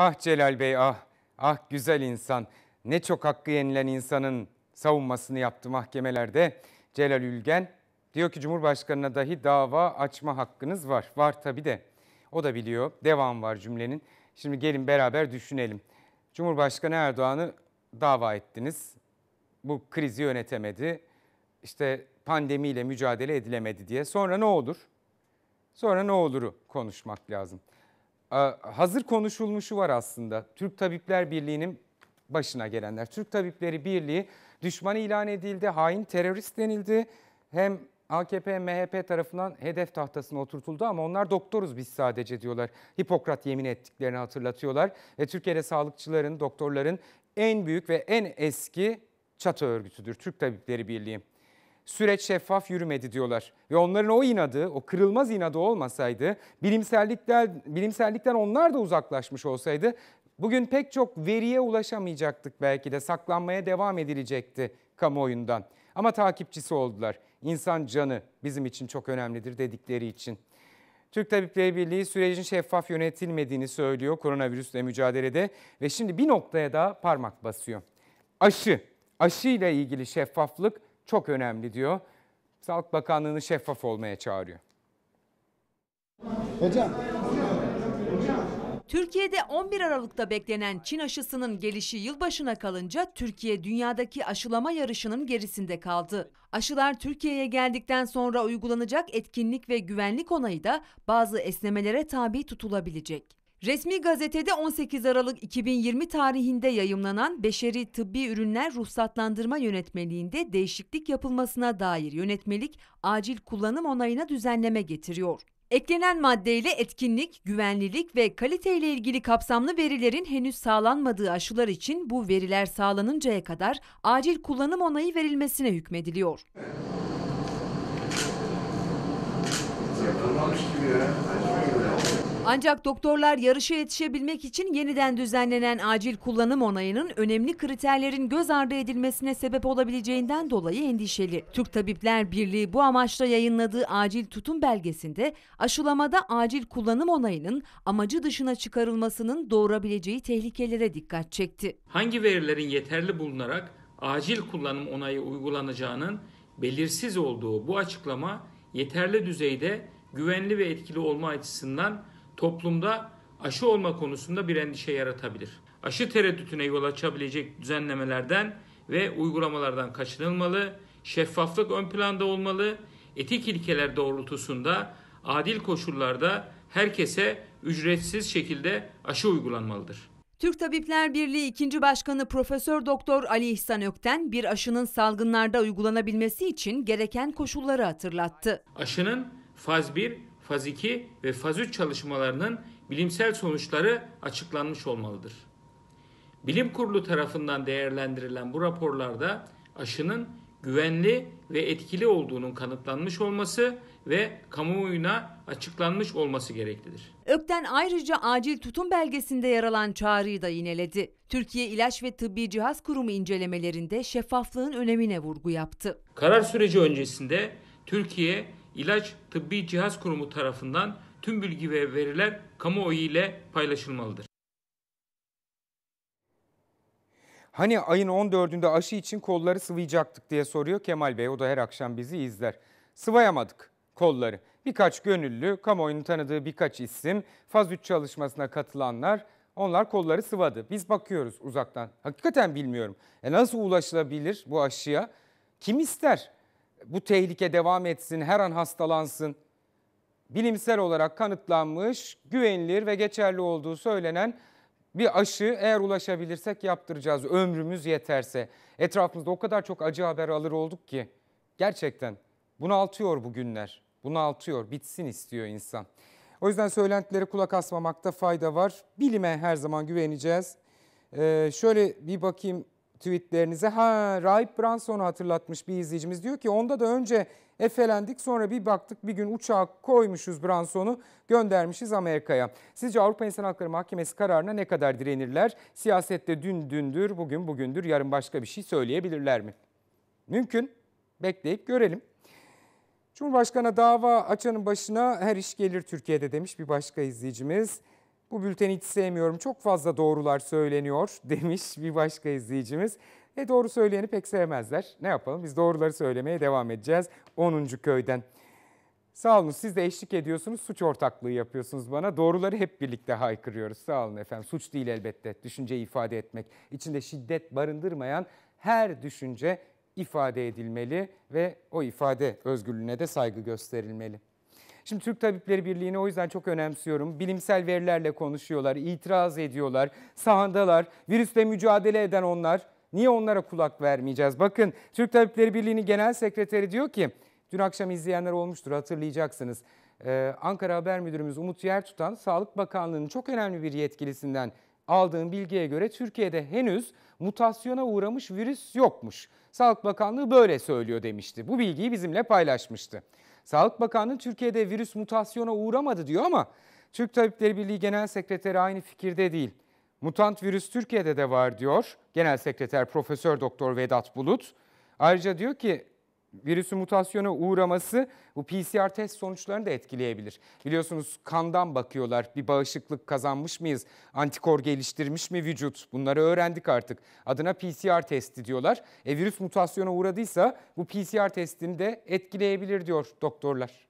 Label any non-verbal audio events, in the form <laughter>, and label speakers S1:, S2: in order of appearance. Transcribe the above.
S1: Ah Celal Bey ah, ah güzel insan. Ne çok hakkı yenilen insanın savunmasını yaptı mahkemelerde. Celal Ülgen diyor ki Cumhurbaşkanı'na dahi dava açma hakkınız var. Var tabii de. O da biliyor. Devam var cümlenin. Şimdi gelin beraber düşünelim. Cumhurbaşkanı Erdoğan'ı dava ettiniz. Bu krizi yönetemedi. İşte pandemiyle mücadele edilemedi diye. Sonra ne olur? Sonra ne oluru konuşmak lazım hazır konuşulmuşu var aslında. Türk Tabipler Birliği'nin başına gelenler. Türk Tabipleri Birliği düşman ilan edildi, hain terörist denildi. Hem AKP MHP tarafından hedef tahtasına oturtuldu ama onlar doktoruz biz sadece diyorlar. Hipokrat yemin ettiklerini hatırlatıyorlar. Ve Türkiye'de sağlıkçıların, doktorların en büyük ve en eski çatı örgütüdür Türk Tabipleri Birliği süreç şeffaf yürümedi diyorlar. Ve onların o inadı, o kırılmaz inadı olmasaydı, bilimsellikten, bilimsellikten onlar da uzaklaşmış olsaydı, bugün pek çok veriye ulaşamayacaktık belki de saklanmaya devam edilecekti kamuoyundan. Ama takipçisi oldular. İnsan canı bizim için çok önemlidir dedikleri için. Türk Tabipleri Birliği sürecin şeffaf yönetilmediğini söylüyor koronavirüsle mücadelede ve şimdi bir noktaya da parmak basıyor. Aşı, aşıyla ilgili şeffaflık çok önemli diyor. Sağlık Bakanlığı'nı şeffaf olmaya çağırıyor.
S2: Hocam. Türkiye'de 11 Aralık'ta beklenen Çin aşısının gelişi yılbaşına kalınca Türkiye dünyadaki aşılama yarışının gerisinde kaldı. Aşılar Türkiye'ye geldikten sonra uygulanacak etkinlik ve güvenlik onayı da bazı esnemelere tabi tutulabilecek. Resmi gazetede 18 Aralık 2020 tarihinde yayımlanan Beşeri Tıbbi Ürünler Ruhsatlandırma Yönetmeliğinde değişiklik yapılmasına dair yönetmelik acil kullanım onayına düzenleme getiriyor. Eklenen maddeyle etkinlik, güvenlilik ve kaliteyle ilgili kapsamlı verilerin henüz sağlanmadığı aşılar için bu veriler sağlanıncaya kadar acil kullanım onayı verilmesine hükmediliyor. Yapılmamış gibi ya. Ancak doktorlar yarışa yetişebilmek için yeniden düzenlenen acil kullanım onayının önemli kriterlerin göz ardı edilmesine sebep olabileceğinden dolayı endişeli. Türk Tabipler Birliği bu amaçla yayınladığı acil tutum belgesinde aşılamada acil kullanım onayının amacı dışına çıkarılmasının doğurabileceği tehlikelere dikkat çekti.
S3: Hangi verilerin yeterli bulunarak acil kullanım onayı uygulanacağının belirsiz olduğu bu açıklama yeterli düzeyde güvenli ve etkili olma açısından toplumda aşı olma konusunda bir endişe yaratabilir. Aşı tereddütüne yol açabilecek düzenlemelerden ve uygulamalardan kaçınılmalı, şeffaflık ön planda olmalı, etik ilkeler doğrultusunda adil koşullarda herkese ücretsiz şekilde aşı uygulanmalıdır.
S2: Türk Tabipler Birliği 2. Başkanı Profesör Doktor Ali İhsan Ökten bir aşının salgınlarda uygulanabilmesi için gereken koşulları hatırlattı.
S3: Aşının faz 1 faz 2 ve faz 3 çalışmalarının bilimsel sonuçları açıklanmış olmalıdır. Bilim kurulu tarafından değerlendirilen bu raporlarda aşının güvenli ve etkili olduğunun kanıtlanmış olması ve kamuoyuna açıklanmış olması gereklidir.
S2: Ökten ayrıca acil tutum belgesinde yer alan çağrıyı da yineledi. Türkiye İlaç ve Tıbbi Cihaz Kurumu incelemelerinde şeffaflığın önemine vurgu yaptı. Karar
S3: süreci öncesinde Türkiye İlaç Tıbbi Cihaz Kurumu tarafından tüm bilgi ve veriler kamuoyu ile paylaşılmalıdır.
S1: Hani ayın 14'ünde aşı için kolları sıvayacaktık diye soruyor Kemal Bey. O da her akşam bizi izler. Sıvayamadık kolları. Birkaç gönüllü, kamuoyunun tanıdığı birkaç isim, faz 3 çalışmasına katılanlar onlar kolları sıvadı. Biz bakıyoruz uzaktan. Hakikaten bilmiyorum. E nasıl ulaşılabilir bu aşıya? Kim ister? bu tehlike devam etsin, her an hastalansın. Bilimsel olarak kanıtlanmış, güvenilir ve geçerli olduğu söylenen bir aşı eğer ulaşabilirsek yaptıracağız ömrümüz yeterse. Etrafımızda o kadar çok acı haber alır olduk ki gerçekten bunaltıyor bu günler. Bunaltıyor, bitsin istiyor insan. O yüzden söylentilere kulak asmamakta fayda var. Bilime her zaman güveneceğiz. Ee, şöyle bir bakayım tweetlerinize. Ha Rahip Branson'u hatırlatmış bir izleyicimiz diyor ki onda da önce efelendik sonra bir baktık bir gün uçağa koymuşuz Branson'u göndermişiz Amerika'ya. Sizce Avrupa İnsan Hakları Mahkemesi kararına ne kadar direnirler? Siyasette dün dündür, bugün bugündür, yarın başka bir şey söyleyebilirler mi? Mümkün. Bekleyip görelim. Cumhurbaşkanı dava açanın başına her iş gelir Türkiye'de demiş bir başka izleyicimiz. Bu bülteni hiç sevmiyorum. Çok fazla doğrular söyleniyor <laughs> demiş bir başka izleyicimiz. E doğru söyleyeni pek sevmezler. Ne yapalım biz doğruları söylemeye devam edeceğiz 10. köyden. Sağ olun siz de eşlik ediyorsunuz, suç ortaklığı yapıyorsunuz bana. Doğruları hep birlikte haykırıyoruz. Sağ olun efendim. Suç değil elbette düşünceyi ifade etmek. İçinde şiddet barındırmayan her düşünce ifade edilmeli ve o ifade özgürlüğüne de saygı gösterilmeli. Şimdi Türk Tabipleri Birliği'ni o yüzden çok önemsiyorum. Bilimsel verilerle konuşuyorlar, itiraz ediyorlar, sahandalar, virüsle mücadele eden onlar. Niye onlara kulak vermeyeceğiz? Bakın Türk Tabipleri Birliği'nin genel sekreteri diyor ki, dün akşam izleyenler olmuştur hatırlayacaksınız. Ee, Ankara Haber Müdürümüz Umut Yertutan, Sağlık Bakanlığı'nın çok önemli bir yetkilisinden aldığım bilgiye göre Türkiye'de henüz mutasyona uğramış virüs yokmuş. Sağlık Bakanlığı böyle söylüyor demişti. Bu bilgiyi bizimle paylaşmıştı. Sağlık Bakanlığı Türkiye'de virüs mutasyona uğramadı diyor ama Türk Tabipleri Birliği Genel Sekreteri aynı fikirde değil. Mutant virüs Türkiye'de de var diyor Genel Sekreter Profesör Doktor Vedat Bulut. Ayrıca diyor ki virüsü mutasyona uğraması bu PCR test sonuçlarını da etkileyebilir. Biliyorsunuz kandan bakıyorlar bir bağışıklık kazanmış mıyız, antikor geliştirmiş mi vücut bunları öğrendik artık. Adına PCR testi diyorlar. E, virüs mutasyona uğradıysa bu PCR testini de etkileyebilir diyor doktorlar.